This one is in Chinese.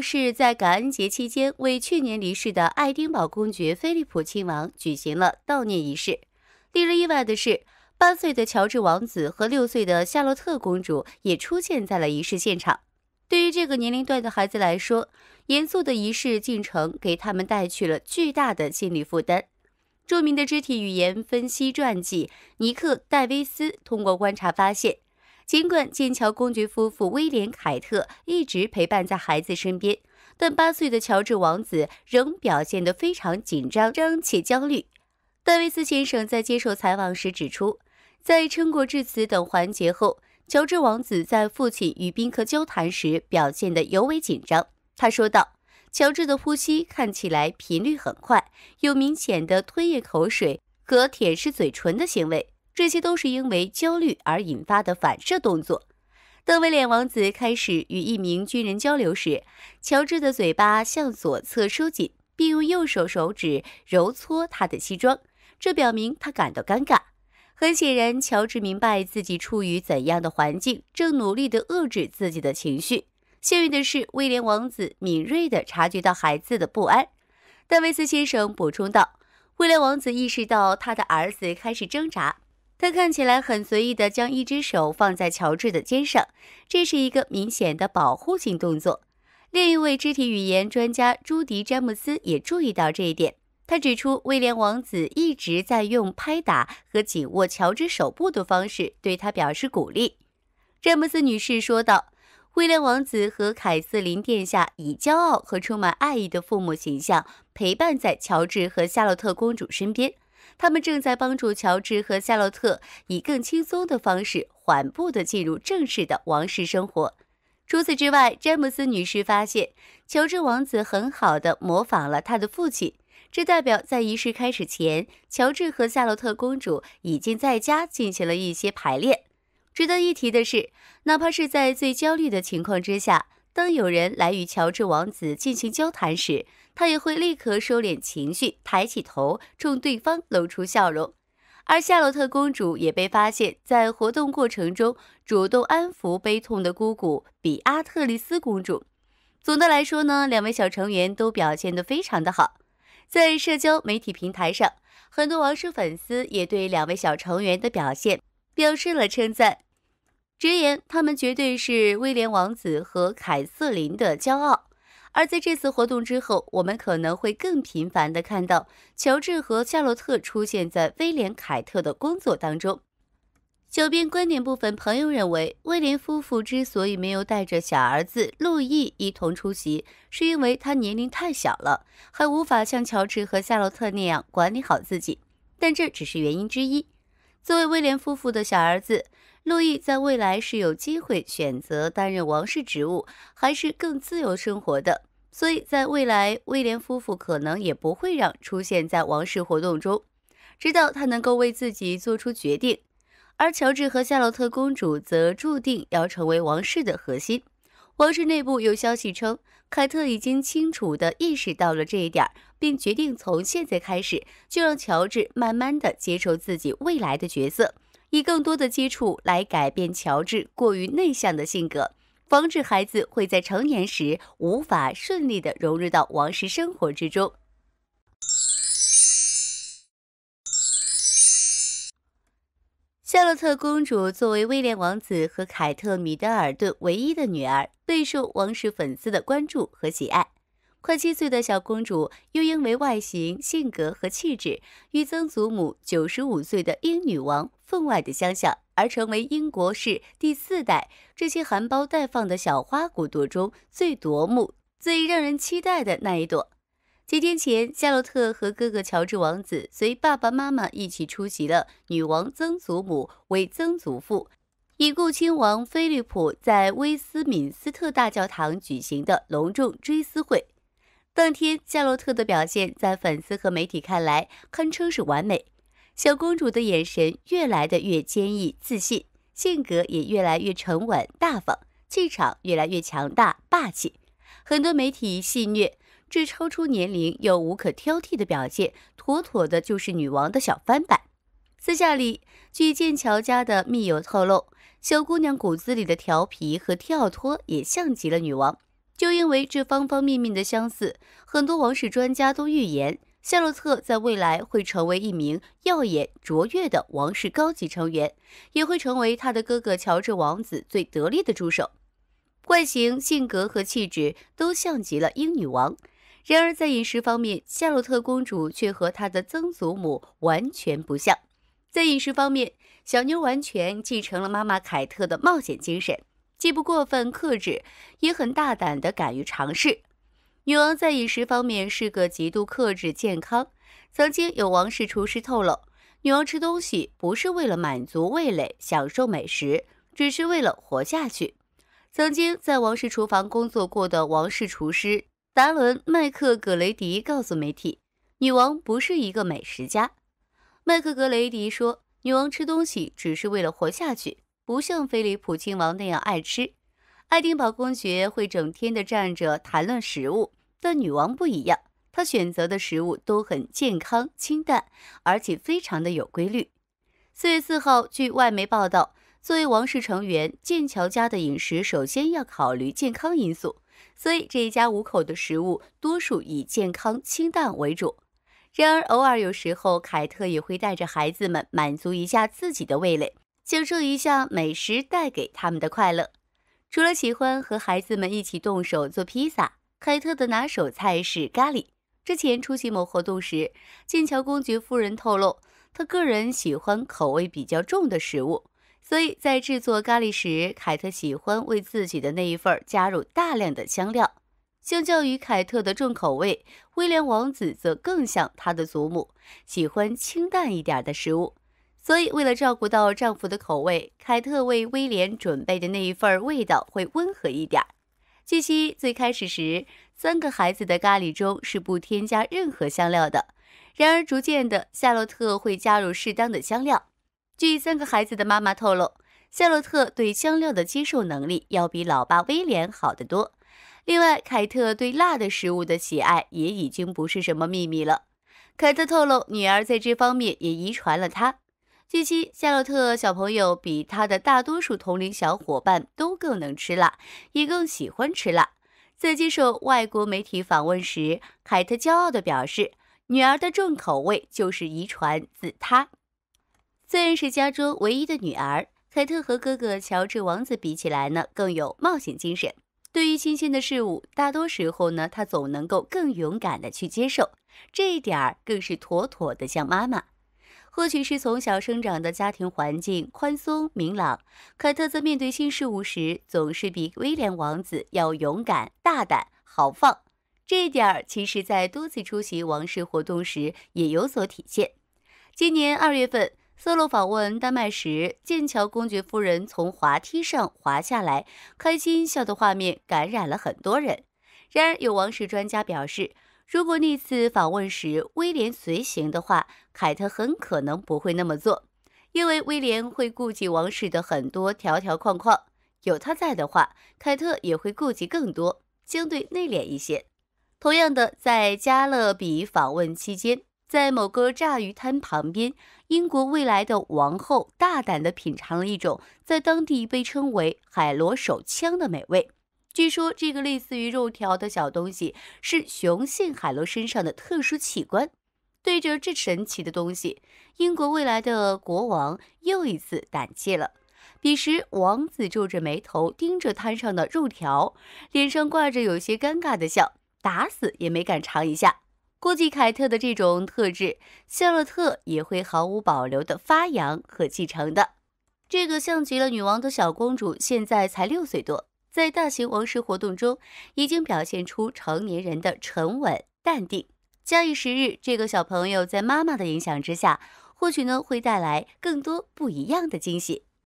是在感恩节期间，为去年离世的爱丁堡公爵菲利普亲王举行了悼念仪式。令人意外的是，八岁的乔治王子和六岁的夏洛特公主也出现在了仪式现场。对于这个年龄段的孩子来说，严肃的仪式进程给他们带去了巨大的心理负担。著名的肢体语言分析传记尼克·戴维斯通过观察发现。尽管剑桥公爵夫妇威廉、凯特一直陪伴在孩子身边，但八岁的乔治王子仍表现得非常紧张、张且焦虑。戴维斯先生在接受采访时指出，在称国致辞等环节后，乔治王子在父亲与宾客交谈时表现得尤为紧张。他说道：“乔治的呼吸看起来频率很快，有明显的吞咽口水和舔舐嘴唇的行为。”这些都是因为焦虑而引发的反射动作。当威廉王子开始与一名军人交流时，乔治的嘴巴向左侧收紧，并用右手手指揉搓他的西装，这表明他感到尴尬。很显然，乔治明白自己处于怎样的环境，正努力地遏制自己的情绪。幸运的是，威廉王子敏锐地察觉到孩子的不安。戴维斯先生补充道：“威廉王子意识到他的儿子开始挣扎。”他看起来很随意地将一只手放在乔治的肩上，这是一个明显的保护性动作。另一位肢体语言专家朱迪·詹姆斯也注意到这一点。他指出，威廉王子一直在用拍打和紧握乔治手部的方式对他表示鼓励。詹姆斯女士说道：“威廉王子和凯瑟琳殿下以骄傲和充满爱意的父母形象陪伴在乔治和夏洛特公主身边。”他们正在帮助乔治和夏洛特以更轻松的方式缓步的进入正式的王室生活。除此之外，詹姆斯女士发现乔治王子很好的模仿了他的父亲，这代表在仪式开始前，乔治和夏洛特公主已经在家进行了一些排练。值得一提的是，哪怕是在最焦虑的情况之下。当有人来与乔治王子进行交谈时，他也会立刻收敛情绪，抬起头，冲对方露出笑容。而夏洛特公主也被发现，在活动过程中主动安抚悲痛的姑姑比阿特丽斯公主。总的来说呢，两位小成员都表现得非常的好。在社交媒体平台上，很多王室粉丝也对两位小成员的表现表示了称赞。直言，他们绝对是威廉王子和凯瑟琳的骄傲。而在这次活动之后，我们可能会更频繁地看到乔治和夏洛特出现在威廉凯特的工作当中。小编观点部分，朋友认为威廉夫妇之所以没有带着小儿子路易一同出席，是因为他年龄太小了，还无法像乔治和夏洛特那样管理好自己。但这只是原因之一。作为威廉夫妇的小儿子。路易在未来是有机会选择担任王室职务，还是更自由生活的？所以，在未来，威廉夫妇可能也不会让出现在王室活动中，直到他能够为自己做出决定。而乔治和夏洛特公主则注定要成为王室的核心。王室内部有消息称，凯特已经清楚地意识到了这一点，并决定从现在开始就让乔治慢慢地接受自己未来的角色。以更多的接触来改变乔治过于内向的性格，防止孩子会在成年时无法顺利的融入到王室生活之中。夏洛特公主作为威廉王子和凯特·米德尔顿唯一的女儿，备受王室粉丝的关注和喜爱。快七岁的小公主，又因为外形、性格和气质与曾祖母九十五岁的英女王分外的相像，而成为英国式第四代这些含苞待放的小花骨朵中最夺目、最让人期待的那一朵。几天前，夏洛特和哥哥乔治王子随爸爸妈妈一起出席了女王曾祖母、为曾祖父已故亲王菲利普在威斯敏斯特大教堂举行的隆重追思会。当天，夏洛特的表现，在粉丝和媒体看来，堪称是完美。小公主的眼神越来的越坚毅自信，性格也越来越沉稳大方，气场越来越强大霸气。很多媒体戏虐，这超出年龄又无可挑剔的表现，妥妥的就是女王的小翻版。私下里，据剑桥家的密友透露，小姑娘骨子里的调皮和跳脱，也像极了女王。就因为这方方面面的相似，很多王室专家都预言，夏洛特在未来会成为一名耀眼卓越的王室高级成员，也会成为他的哥哥乔治王子最得力的助手。外形、性格和气质都像极了英女王。然而，在饮食方面，夏洛特公主却和她的曾祖母完全不像。在饮食方面，小妞完全继承了妈妈凯特的冒险精神。既不过分克制，也很大胆的敢于尝试。女王在饮食方面是个极度克制、健康。曾经有王室厨师透露，女王吃东西不是为了满足味蕾、享受美食，只是为了活下去。曾经在王室厨房工作过的王室厨师达伦·麦克格雷迪告诉媒体，女王不是一个美食家。麦克格雷迪说，女王吃东西只是为了活下去。不像菲利普亲王那样爱吃，爱丁堡公爵会整天的站着谈论食物，但女王不一样，她选择的食物都很健康清淡，而且非常的有规律。四月四号，据外媒报道，作为王室成员，剑桥家的饮食首先要考虑健康因素，所以这一家五口的食物多数以健康清淡为主。然而偶尔有时候，凯特也会带着孩子们满足一下自己的味蕾。享受一下美食带给他们的快乐。除了喜欢和孩子们一起动手做披萨，凯特的拿手菜是咖喱。之前出席某活动时，剑桥公爵夫人透露，她个人喜欢口味比较重的食物，所以在制作咖喱时，凯特喜欢为自己的那一份加入大量的香料。相较于凯特的重口味，威廉王子则更像他的祖母，喜欢清淡一点的食物。所以，为了照顾到丈夫的口味，凯特为威廉准备的那一份味道会温和一点儿。据悉，最开始时，三个孩子的咖喱中是不添加任何香料的。然而，逐渐的，夏洛特会加入适当的香料。据三个孩子的妈妈透露，夏洛特对香料的接受能力要比老爸威廉好得多。另外，凯特对辣的食物的喜爱也已经不是什么秘密了。凯特透露，女儿在这方面也遗传了她。据悉，夏洛特小朋友比他的大多数同龄小伙伴都更能吃辣，也更喜欢吃辣。在接受外国媒体访问时，凯特骄傲地表示：“女儿的重口味就是遗传自她。”虽然是家中唯一的女儿，凯特和哥哥乔治王子比起来呢，更有冒险精神。对于新鲜的事物，大多时候呢，她总能够更勇敢地去接受，这一点儿更是妥妥的像妈妈。或许是从小生长的家庭环境宽松明朗，凯特在面对新事物时总是比威廉王子要勇敢、大胆、豪放。这一点儿其实，在多次出席王室活动时也有所体现。今年二月份，斯洛访问丹麦时，剑桥公爵夫人从滑梯上滑下来，开心笑的画面感染了很多人。然而，有王室专家表示。如果那次访问时威廉随行的话，凯特很可能不会那么做，因为威廉会顾及王室的很多条条框框。有他在的话，凯特也会顾及更多，相对内敛一些。同样的，在加勒比访问期间，在某个炸鱼摊旁边，英国未来的王后大胆地品尝了一种在当地被称为“海螺手枪”的美味。据说这个类似于肉条的小东西是雄性海螺身上的特殊器官。对着这神奇的东西，英国未来的国王又一次胆怯了。彼时，王子皱着眉头盯着摊上的肉条，脸上挂着有些尴尬的笑，打死也没敢尝一下。估计凯特的这种特质，夏洛特也会毫无保留的发扬和继承的。这个像极了女王的小公主，现在才六岁多。在大型王室活动中，已经表现出成年人的沉稳淡定。假以时日，这个小朋友在妈妈的影响之下，或许呢会带来更多不一样的惊喜。